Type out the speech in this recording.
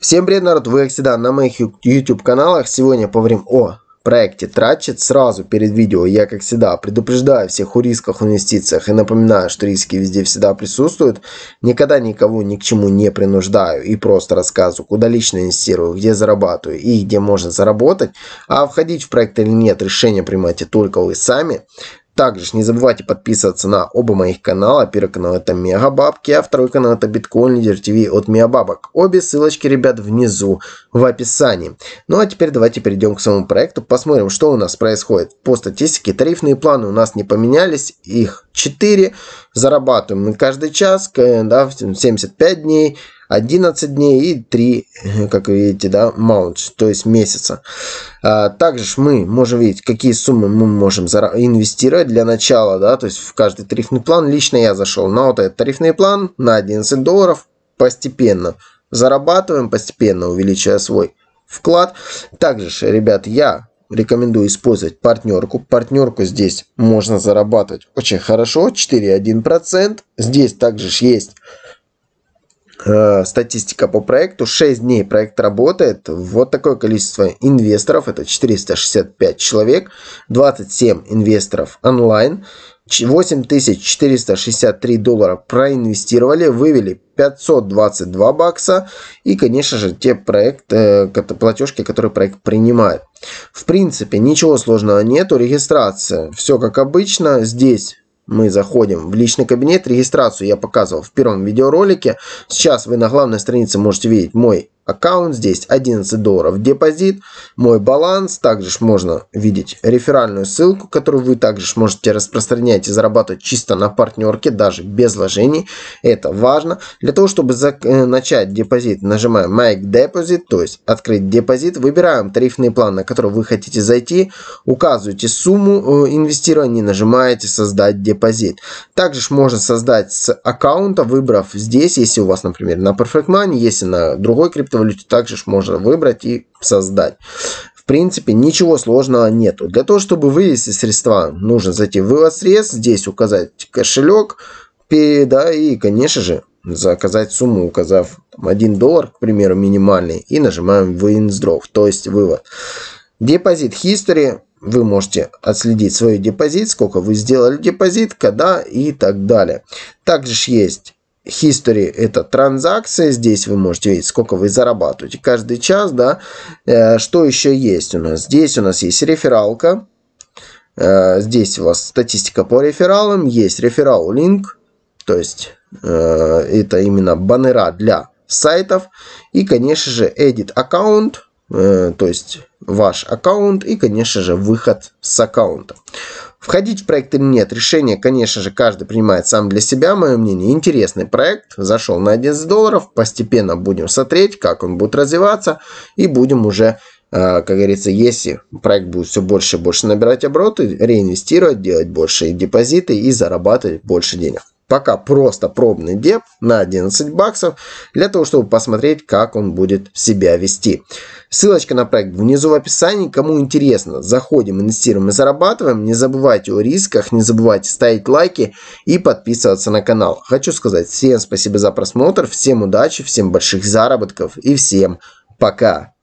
Всем привет, народ! Вы, как всегда, на моих YouTube каналах. Сегодня поговорим о проекте Тратчет. Сразу перед видео я, как всегда, предупреждаю всех о рисках в инвестициях и напоминаю, что риски везде всегда присутствуют. Никогда никого ни к чему не принуждаю и просто рассказываю, куда лично инвестирую, где зарабатываю и где можно заработать. А входить в проект или нет, решение принимайте только вы сами. Также не забывайте подписываться на оба моих канала. Первый канал это Мегабабки, а второй канал это Биткоин Лидер ТВ от Мегабабок. Обе ссылочки, ребят, внизу в описании. Ну а теперь давайте перейдем к самому проекту. Посмотрим, что у нас происходит. По статистике тарифные планы у нас не поменялись. Их 4 зарабатываем мы каждый час, да, 75 дней, 11 дней и 3, э, как вы видите, да, маунт, то есть месяца. А, также мы можем видеть, какие суммы мы можем инвестировать для начала, да, то есть в каждый тарифный план. Лично я зашел на вот этот тарифный план на 11 долларов постепенно. Зарабатываем постепенно, увеличивая свой вклад. Также, ребят, я рекомендую использовать партнерку. Партнерку здесь можно зарабатывать очень хорошо, 4,1%. Здесь также есть э, статистика по проекту. 6 дней проект работает. Вот такое количество инвесторов. Это 465 человек. 27 инвесторов онлайн. 8463 доллара проинвестировали, вывели 522 бакса и, конечно же, те проекты, э, платежки, которые проект принимает. В принципе, ничего сложного нету, регистрация, все как обычно, здесь мы заходим в личный кабинет. Регистрацию я показывал в первом видеоролике. Сейчас вы на главной странице можете видеть мой аккаунт, здесь 11 долларов депозит, мой баланс, также можно видеть реферальную ссылку, которую вы также можете распространять и зарабатывать чисто на партнерке, даже без вложений, это важно. Для того, чтобы э, начать депозит, нажимаем Make Deposit, то есть открыть депозит, выбираем тарифный план, на который вы хотите зайти, указываете сумму э, инвестирования, нажимаете создать депозит. Также можно создать с аккаунта, выбрав здесь, если у вас, например, на Perfect Money, если на другой криптовалюте, валюте также можно выбрать и создать. В принципе, ничего сложного нету. Для того, чтобы вывести средства, нужно зайти в вывод средств, здесь указать кошелек, да, и, конечно же, заказать сумму, указав 1 доллар, к примеру, минимальный, и нажимаем Withdraw, то есть вывод. Депозит History вы можете отследить свой депозит, сколько вы сделали депозит, когда и так далее. Также есть history – это транзакция. Здесь вы можете видеть, сколько вы зарабатываете каждый час. Да? Э, что еще есть у нас? Здесь у нас есть рефералка. Э, здесь у вас статистика по рефералам. Есть реферал-линк. То есть э, это именно баннера для сайтов. И, конечно же, edit аккаунт, то есть ваш аккаунт и, конечно же, выход с аккаунта. Входить в проект или нет, решение, конечно же, каждый принимает сам для себя. Мое мнение, интересный проект. Зашел на 11 долларов, постепенно будем смотреть, как он будет развиваться. И будем уже, э, как говорится, если проект будет все больше и больше набирать обороты, реинвестировать, делать больше депозиты и зарабатывать больше денег пока просто пробный деп на 11 баксов для того, чтобы посмотреть, как он будет себя вести. Ссылочка на проект внизу в описании. Кому интересно, заходим, инвестируем и зарабатываем. Не забывайте о рисках, не забывайте ставить лайки и подписываться на канал. Хочу сказать всем спасибо за просмотр, всем удачи, всем больших заработков и всем пока.